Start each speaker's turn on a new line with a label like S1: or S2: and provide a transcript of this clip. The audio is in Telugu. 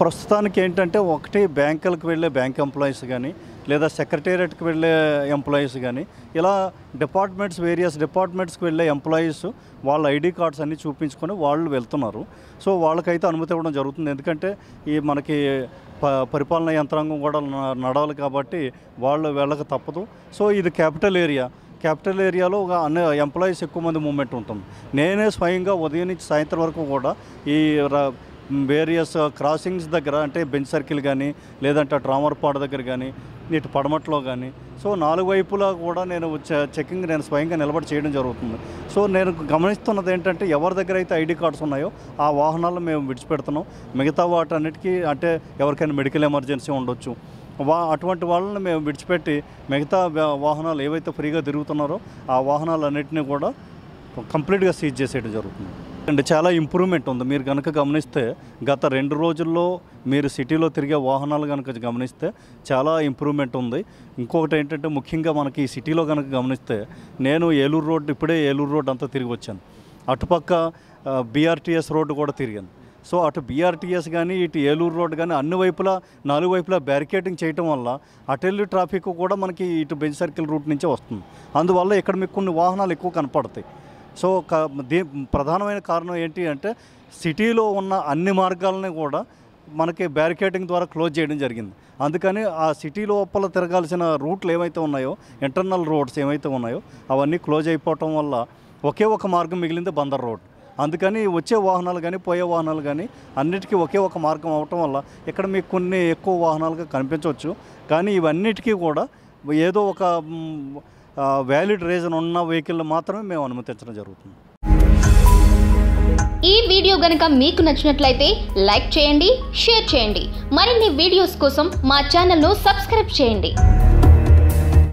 S1: ప్రస్తుతానికి ఏంటంటే ఒకటి బ్యాంకులకు వెళ్ళే బ్యాంక్ ఎంప్లాయీస్ కానీ లేదా సెక్రటేరియట్కి వెళ్ళే ఎంప్లాయీస్ కానీ ఇలా డిపార్ట్మెంట్స్ వేరియస్ డిపార్ట్మెంట్స్కి వెళ్ళే ఎంప్లాయీస్ వాళ్ళ ఐడి కార్డ్స్ అన్నీ చూపించుకొని వాళ్ళు వెళ్తున్నారు సో వాళ్ళకైతే అనుమతి ఇవ్వడం జరుగుతుంది ఎందుకంటే ఈ మనకి ప పరిపాలన యంత్రాంగం కూడా నడవాలి కాబట్టి వాళ్ళు వెళ్ళక తప్పదు సో ఇది క్యాపిటల్ ఏరియా క్యాపిటల్ ఏరియాలో ఒక అన్ని ఎంప్లాయీస్ ఎక్కువ మంది మూమెంట్ ఉంటుంది నేనే స్వయంగా ఉదయం నుంచి సాయంత్రం వరకు కూడా ఈ వేరియస్ క్రాసింగ్స్ uh, దగ్గర అంటే బెంచ్ సర్కిల్ కానీ లేదంటే పాడ దగ్గర కానీ ఇటు పడమట్లో కానీ సో నాలుగు వైపులా కూడా నేను చెకింగ్ నేను స్వయంగా నిలబడి చేయడం జరుగుతుంది సో నేను గమనిస్తున్నది ఏంటంటే ఎవరి దగ్గర అయితే ఐడి కార్డ్స్ ఉన్నాయో ఆ వాహనాలను మేము విడిచిపెడుతున్నాం మిగతా వాటన్నిటికీ అంటే ఎవరికైనా మెడికల్ ఎమర్జెన్సీ ఉండొచ్చు వా అటువంటి వాళ్ళని మేము విడిచిపెట్టి మిగతా వాహనాలు ఏవైతే ఫ్రీగా తిరుగుతున్నారో ఆ వాహనాలన్నింటినీ కూడా కంప్లీట్గా సీజ్ చేసేయడం జరుగుతుంది అండ్ చాలా ఇంప్రూవ్మెంట్ ఉంది మీరు కనుక గమనిస్తే గత రెండు రోజుల్లో మీరు సిటీలో తిరిగే వాహనాలు కనుక గమనిస్తే చాలా ఇంప్రూవ్మెంట్ ఉంది ఇంకొకటి ఏంటంటే ముఖ్యంగా మనకి ఈ సిటీలో కనుక గమనిస్తే నేను ఏలూరు రోడ్డు ఇప్పుడే ఏలూరు రోడ్డు అంతా తిరిగి వచ్చాను అటుపక్క బీఆర్టీఎస్ రోడ్డు కూడా తిరిగాను సో అటు బీఆర్టీఎస్ కానీ ఇటు ఏలూరు రోడ్ కానీ అన్ని వైపులా నాలుగు వైపులా బ్యారికేటింగ్ చేయటం వల్ల అటెల్లు ట్రాఫిక్ కూడా మనకి ఇటు బెంచ్ సర్కిల్ రూట్ నుంచే వస్తుంది అందువల్ల ఇక్కడ మీకు కొన్ని వాహనాలు ఎక్కువ కనపడతాయి సో దీ ప్రధానమైన కారణం ఏంటి అంటే సిటీలో ఉన్న అన్ని మార్గాలని కూడా మనకి బ్యారికేటింగ్ ద్వారా క్లోజ్ చేయడం జరిగింది అందుకని ఆ సిటీ లోపల తిరగాల్సిన రూట్లు ఏమైతే ఉన్నాయో ఇంటర్నల్ రోడ్స్ ఏమైతే ఉన్నాయో అవన్నీ క్లోజ్ అయిపోవటం వల్ల ఒకే ఒక మార్గం మిగిలింది బందర్ రోడ్ అందుకని వచ్చే వాహనాలు కానీ పోయే వాహనాలు కానీ అన్నిటికీ ఒకే ఒక మార్గం అవటం వల్ల ఇక్కడ మీకు కొన్ని ఎక్కువ వాహనాలుగా కనిపించవచ్చు కానీ ఇవన్నిటికీ కూడా ఏదో ఒక వ్యాలిడ్ రీజన్ ఉన్న వెహికల్ మాత్రమే మేము అనుమతించడం జరుగుతుంది ఈ వీడియో గనక మీకు నచ్చినట్లయితే లైక్ చేయండి షేర్ చేయండి మరిన్ని వీడియోస్ కోసం మా ఛానల్ను సబ్స్క్రైబ్ చేయండి